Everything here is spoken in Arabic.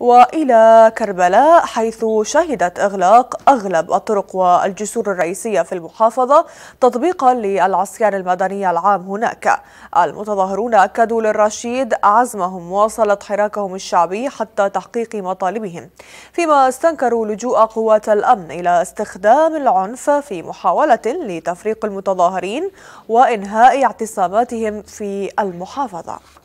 وإلى كربلاء حيث شهدت إغلاق أغلب الطرق والجسور الرئيسية في المحافظة تطبيقا للعصيان المدني العام هناك المتظاهرون أكدوا للرشيد عزمهم وصلة حراكهم الشعبي حتى تحقيق مطالبهم فيما استنكروا لجوء قوات الأمن إلى استخدام العنف في محاولة لتفريق المتظاهرين وإنهاء اعتصاماتهم في المحافظة